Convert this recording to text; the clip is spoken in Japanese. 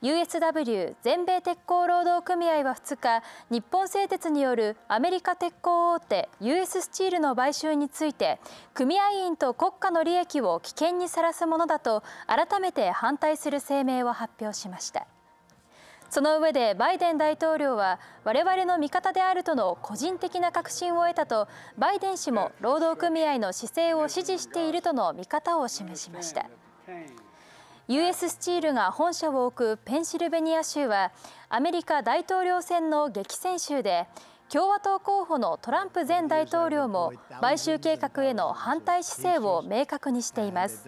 USW 全米鉄鋼労働組合は2日日本製鉄によるアメリカ鉄鋼大手 US スチールの買収について組合員と国家の利益を危険にさらすものだと改めて反対する声明を発表しました。その上でバイデン大統領は我々の味方であるとの個人的な確信を得たとバイデン氏も労働組合の姿勢を支持しているとの見方を示しました。US スチールが本社を置くペンシルベニア州はアメリカ大統領選の激戦州で共和党候補のトランプ前大統領も買収計画への反対姿勢を明確にしています。